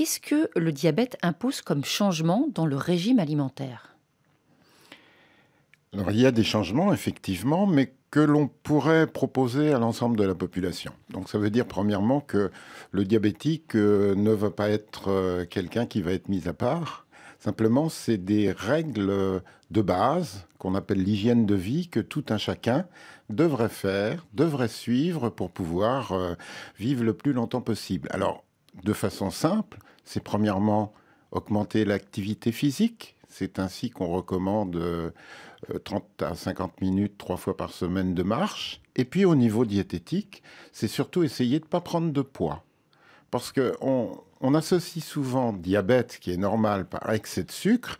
Qu'est-ce que le diabète impose comme changement dans le régime alimentaire il y a des changements, effectivement, mais que l'on pourrait proposer à l'ensemble de la population. Donc ça veut dire premièrement que le diabétique euh, ne va pas être euh, quelqu'un qui va être mis à part. Simplement, c'est des règles de base qu'on appelle l'hygiène de vie que tout un chacun devrait faire, devrait suivre pour pouvoir euh, vivre le plus longtemps possible. Alors, de façon simple, c'est premièrement augmenter l'activité physique. C'est ainsi qu'on recommande 30 euh, à 50 minutes, trois fois par semaine de marche. Et puis au niveau diététique, c'est surtout essayer de ne pas prendre de poids. Parce qu'on on associe souvent diabète, qui est normal, par excès de sucre,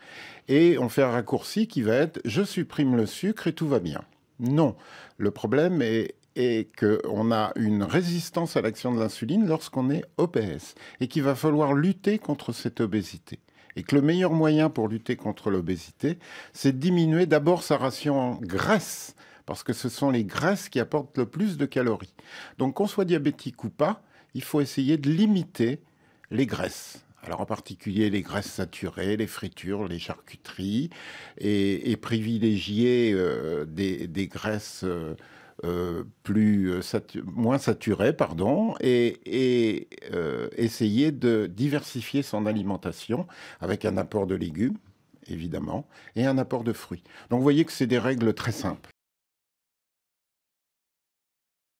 et on fait un raccourci qui va être je supprime le sucre et tout va bien. Non, le problème est et qu'on a une résistance à l'action de l'insuline lorsqu'on est OPS, et qu'il va falloir lutter contre cette obésité. Et que le meilleur moyen pour lutter contre l'obésité, c'est de diminuer d'abord sa ration en graisse, parce que ce sont les graisses qui apportent le plus de calories. Donc qu'on soit diabétique ou pas, il faut essayer de limiter les graisses. Alors en particulier les graisses saturées, les fritures, les charcuteries, et, privilégier euh, des, graisses... Euh, euh, plus euh, moins saturé, pardon, et, euh, essayer de diversifier son alimentation avec un apport de légumes, évidemment, et un apport de fruits. Donc vous voyez que c'est des règles très simples.